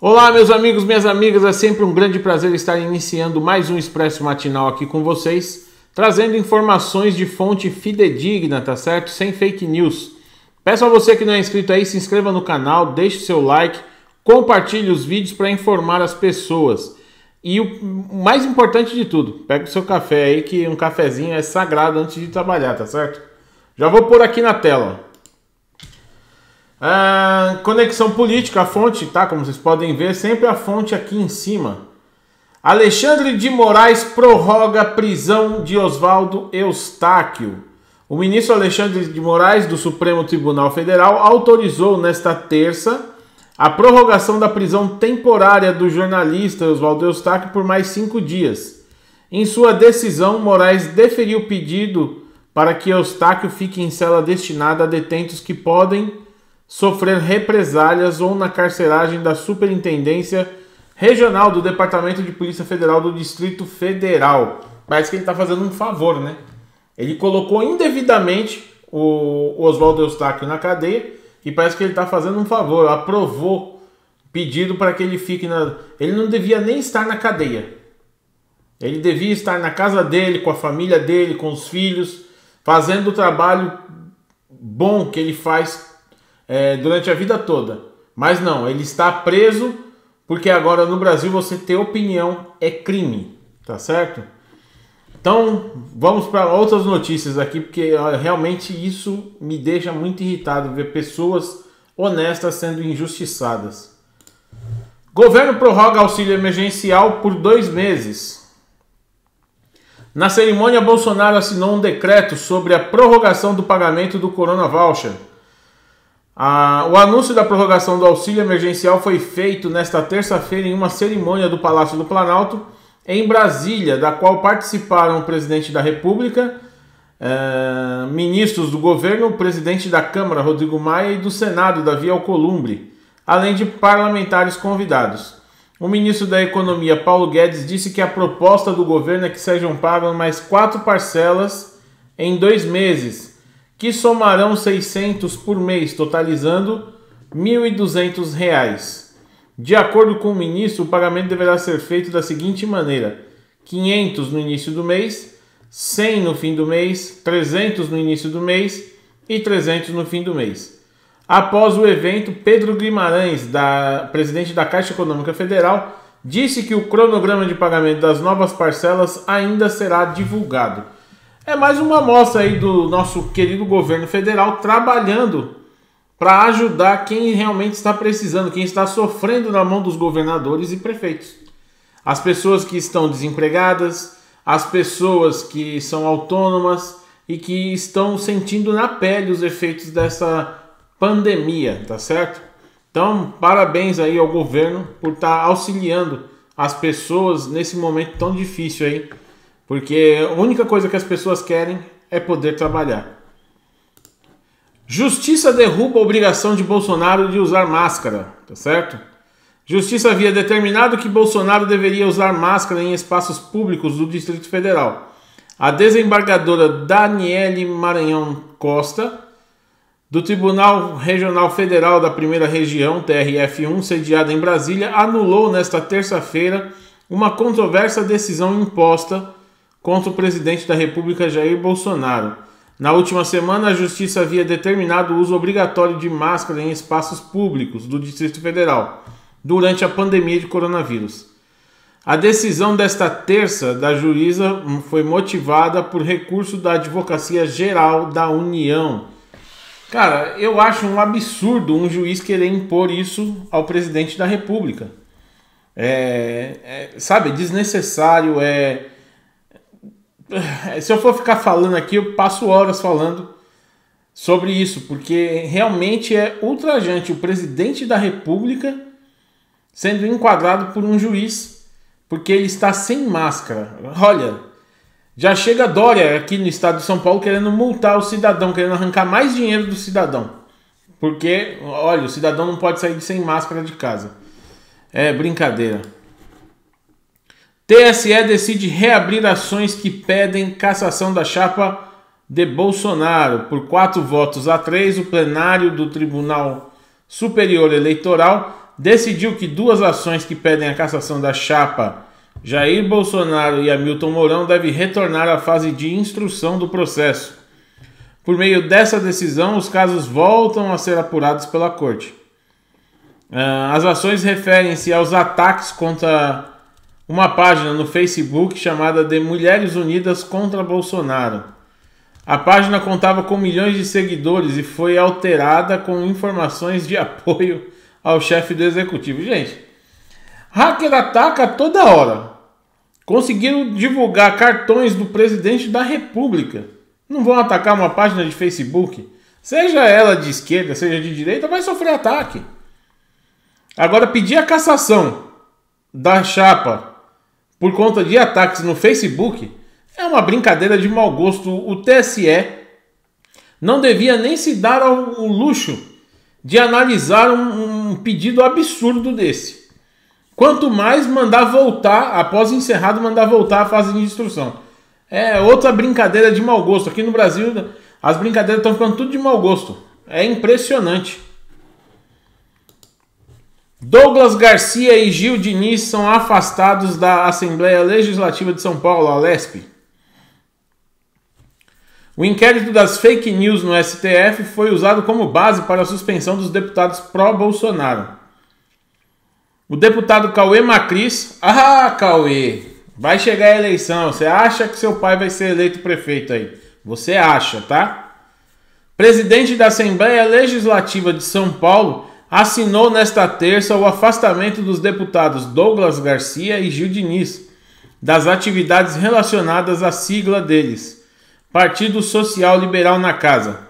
Olá, meus amigos, minhas amigas, é sempre um grande prazer estar iniciando mais um Expresso Matinal aqui com vocês, trazendo informações de fonte fidedigna, tá certo? Sem fake news. Peço a você que não é inscrito aí, se inscreva no canal, deixe seu like, compartilhe os vídeos para informar as pessoas. E o mais importante de tudo, pega o seu café aí, que um cafezinho é sagrado antes de trabalhar, tá certo? Já vou pôr aqui na tela. Ah, conexão política, a fonte, tá? Como vocês podem ver, sempre a fonte aqui em cima. Alexandre de Moraes prorroga a prisão de Oswaldo Eustáquio. O ministro Alexandre de Moraes, do Supremo Tribunal Federal, autorizou nesta terça a prorrogação da prisão temporária do jornalista Oswaldo Eustáquio por mais cinco dias. Em sua decisão, Moraes deferiu o pedido para que Eustáquio fique em cela destinada a detentos que podem sofrer represálias ou na carceragem da Superintendência Regional do Departamento de Polícia Federal do Distrito Federal. Parece que ele está fazendo um favor, né? Ele colocou indevidamente o Oswaldo Eustáquio na cadeia e parece que ele está fazendo um favor, aprovou pedido para que ele fique na. Ele não devia nem estar na cadeia. Ele devia estar na casa dele, com a família dele, com os filhos, fazendo o trabalho bom que ele faz é, durante a vida toda. Mas não, ele está preso porque agora no Brasil você ter opinião é crime, tá certo? Então, vamos para outras notícias aqui, porque realmente isso me deixa muito irritado ver pessoas honestas sendo injustiçadas. Governo prorroga auxílio emergencial por dois meses. Na cerimônia, Bolsonaro assinou um decreto sobre a prorrogação do pagamento do Corona Voucher. Ah, o anúncio da prorrogação do auxílio emergencial foi feito nesta terça-feira em uma cerimônia do Palácio do Planalto em Brasília, da qual participaram o presidente da República, eh, ministros do governo, o presidente da Câmara, Rodrigo Maia, e do Senado, Davi Alcolumbre, além de parlamentares convidados. O ministro da Economia, Paulo Guedes, disse que a proposta do governo é que sejam pagas mais quatro parcelas em dois meses, que somarão 600 por mês, totalizando R$ 1.200. De acordo com o ministro, o pagamento deverá ser feito da seguinte maneira: 500 no início do mês, 100 no fim do mês, 300 no início do mês e 300 no fim do mês. Após o evento, Pedro Guimarães, da, presidente da Caixa Econômica Federal, disse que o cronograma de pagamento das novas parcelas ainda será divulgado. É mais uma amostra aí do nosso querido governo federal trabalhando para ajudar quem realmente está precisando, quem está sofrendo na mão dos governadores e prefeitos. As pessoas que estão desempregadas, as pessoas que são autônomas e que estão sentindo na pele os efeitos dessa pandemia, tá certo? Então, parabéns aí ao governo por estar tá auxiliando as pessoas nesse momento tão difícil aí, porque a única coisa que as pessoas querem é poder trabalhar. Justiça derruba a obrigação de Bolsonaro de usar máscara, tá certo? Justiça havia determinado que Bolsonaro deveria usar máscara em espaços públicos do Distrito Federal. A desembargadora Daniele Maranhão Costa, do Tribunal Regional Federal da Primeira Região, TRF1, sediada em Brasília, anulou nesta terça-feira uma controversa decisão imposta contra o presidente da República Jair Bolsonaro. Na última semana, a Justiça havia determinado o uso obrigatório de máscara em espaços públicos do Distrito Federal durante a pandemia de coronavírus. A decisão desta terça da juíza foi motivada por recurso da Advocacia Geral da União. Cara, eu acho um absurdo um juiz querer impor isso ao presidente da República. É, é sabe, desnecessário, é se eu for ficar falando aqui, eu passo horas falando sobre isso, porque realmente é ultrajante o presidente da República sendo enquadrado por um juiz porque ele está sem máscara. Olha, já chega Dória aqui no estado de São Paulo querendo multar o cidadão, querendo arrancar mais dinheiro do cidadão. Porque, olha, o cidadão não pode sair sem máscara de casa. É brincadeira. TSE decide reabrir ações que pedem cassação da chapa de Bolsonaro. Por quatro votos a três, o plenário do Tribunal Superior Eleitoral decidiu que duas ações que pedem a cassação da chapa Jair Bolsonaro e Hamilton Mourão devem retornar à fase de instrução do processo. Por meio dessa decisão, os casos voltam a ser apurados pela Corte. Ah, as ações referem-se aos ataques contra uma página no Facebook chamada de Mulheres Unidas contra Bolsonaro. A página contava com milhões de seguidores e foi alterada com informações de apoio ao chefe do executivo. Gente, hacker ataca toda hora. Conseguiram divulgar cartões do presidente da República. Não vão atacar uma página de Facebook. Seja ela de esquerda, seja de direita, vai sofrer ataque. Agora, pedir a cassação da chapa por conta de ataques no Facebook é uma brincadeira de mau gosto. O TSE não devia nem se dar ao luxo de analisar um, um pedido absurdo desse. Quanto mais mandar voltar, após encerrado, mandar voltar a fase de instrução. É outra brincadeira de mau gosto. Aqui no Brasil, as brincadeiras estão ficando tudo de mau gosto. É impressionante. Douglas Garcia e Gil Diniz são afastados da Assembleia Legislativa de São Paulo, a LESP. O inquérito das fake news no STF foi usado como base para a suspensão dos deputados pró-Bolsonaro. O deputado Cauê Macris. Ah, Cauê! Vai chegar a eleição. Você acha que seu pai vai ser eleito prefeito aí? Você acha, tá? Presidente da Assembleia Legislativa de São Paulo assinou nesta terça o afastamento dos deputados Douglas Garcia e Gil Diniz das atividades relacionadas à sigla deles, Partido Social Liberal na Casa.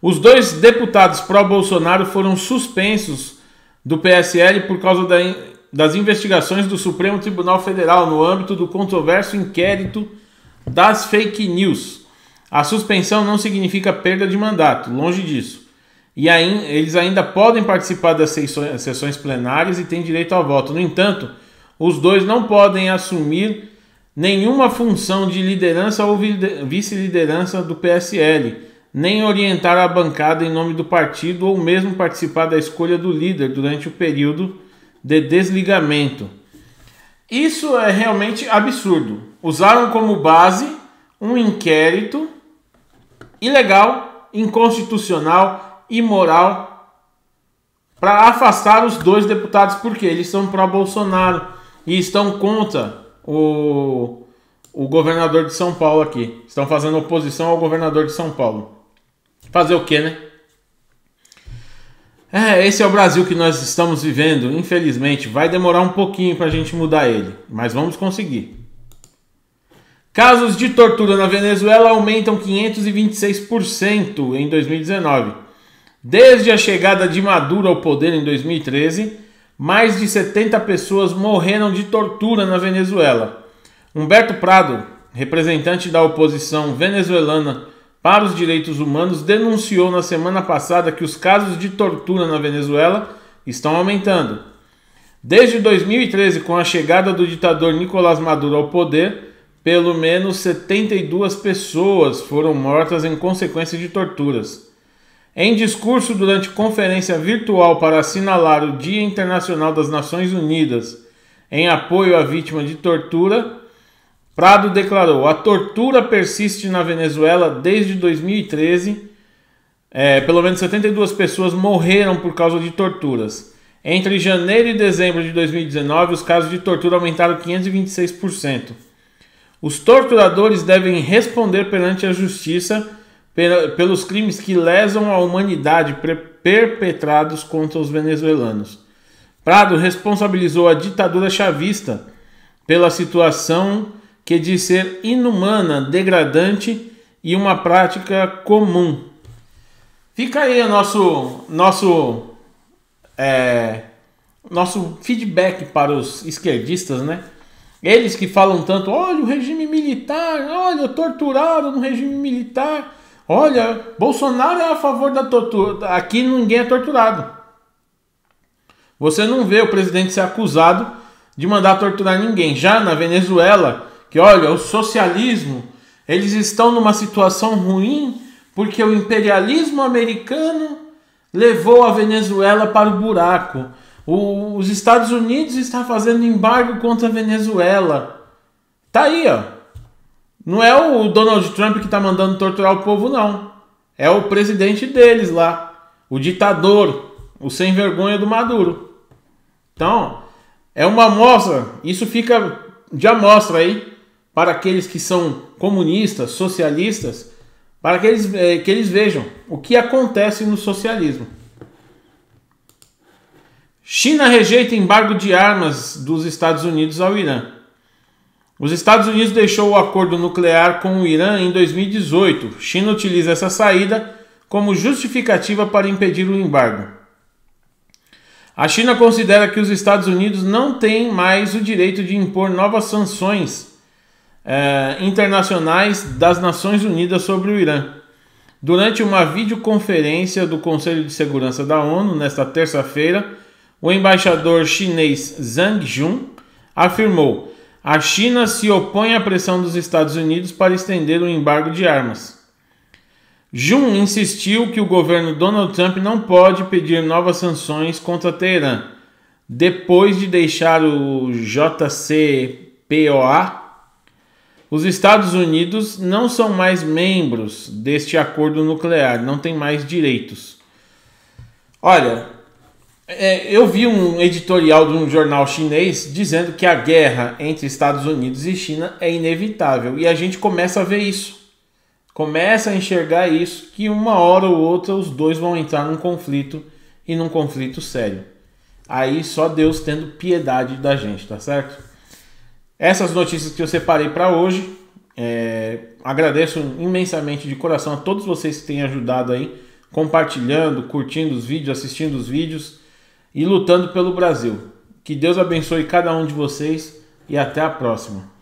Os dois deputados pró-Bolsonaro foram suspensos do PSL por causa da das investigações do Supremo Tribunal Federal no âmbito do controverso inquérito das fake news. A suspensão não significa perda de mandato, longe disso e aí, eles ainda podem participar das sessões, plenárias e têm direito ao voto. No entanto, os dois não podem assumir nenhuma função de liderança ou vice-liderança do PSL, nem orientar a bancada em nome do partido ou mesmo participar da escolha do líder durante o período de desligamento. Isso é realmente absurdo. Usaram como base um inquérito ilegal, inconstitucional, imoral para afastar os dois deputados, porque eles são pró-Bolsonaro e estão contra o, o governador de São Paulo aqui. Estão fazendo oposição ao governador de São Paulo. Fazer o que, né? É, esse é o Brasil que nós estamos vivendo. Infelizmente, vai demorar um pouquinho para a gente mudar ele, mas vamos conseguir. Casos de tortura na Venezuela aumentam 526% em 2019. Desde a chegada de Maduro ao poder em 2013, mais de 70 pessoas morreram de tortura na Venezuela. Humberto Prado, representante da oposição venezuelana para os direitos humanos, denunciou na semana passada que os casos de tortura na Venezuela estão aumentando. Desde 2013, com a chegada do ditador Nicolás Maduro ao poder, pelo menos 72 pessoas foram mortas em consequência de torturas. Em discurso durante conferência virtual para assinalar o Dia Internacional das Nações Unidas em apoio à vítima de tortura, Prado declarou: a tortura persiste na Venezuela desde 2013. É, pelo menos 72 pessoas morreram por causa de torturas. Entre janeiro e dezembro de 2019, os casos de tortura aumentaram 526%. Os torturadores devem responder perante a justiça pelos crimes que lesam a humanidade perpetrados contra os venezuelanos. Prado responsabilizou a ditadura chavista pela situação que é diz ser inumana, degradante e uma prática comum. Fica aí o nosso nosso é, nosso feedback para os esquerdistas, né? Eles que falam tanto, olha o regime militar, olha torturado no regime militar. Olha, Bolsonaro é a favor da tortura. Aqui ninguém é torturado. Você não vê o presidente ser acusado de mandar torturar ninguém. Já na Venezuela, que olha, o socialismo, eles estão numa situação ruim porque o imperialismo americano levou a Venezuela para o buraco. O, os Estados Unidos está fazendo embargo contra a Venezuela. Tá aí, ó. Não é o Donald Trump que está mandando torturar o povo, não. É o presidente deles lá. O ditador. O sem vergonha do Maduro. Então, é uma amostra. Isso fica de amostra aí. Para aqueles que são comunistas, socialistas. Para que eles, é, que eles vejam o que acontece no socialismo. China rejeita embargo de armas dos Estados Unidos ao Irã. Os Estados Unidos deixou o acordo nuclear com o Irã em 2018. China utiliza essa saída como justificativa para impedir o embargo. A China considera que os Estados Unidos não têm mais o direito de impor novas sanções eh, internacionais das Nações Unidas sobre o Irã. Durante uma videoconferência do Conselho de Segurança da ONU nesta terça-feira, o embaixador chinês Zhang Jun afirmou a China se opõe à pressão dos Estados Unidos para estender o embargo de armas. Jun insistiu que o governo Donald Trump não pode pedir novas sanções contra Teherã, depois de deixar o JCPOA. Os Estados Unidos não são mais membros deste acordo nuclear, não têm mais direitos. Olha, é, eu vi um editorial de um jornal chinês dizendo que a guerra entre Estados Unidos e China é inevitável e a gente começa a ver isso. Começa a enxergar isso que uma hora ou outra os dois vão entrar num conflito e num conflito sério. Aí só Deus tendo piedade da gente, tá certo? Essas notícias que eu separei para hoje. É, agradeço imensamente de coração a todos vocês que têm ajudado aí, compartilhando, curtindo os vídeos, assistindo os vídeos e lutando pelo Brasil. Que Deus abençoe cada um de vocês e até a próxima.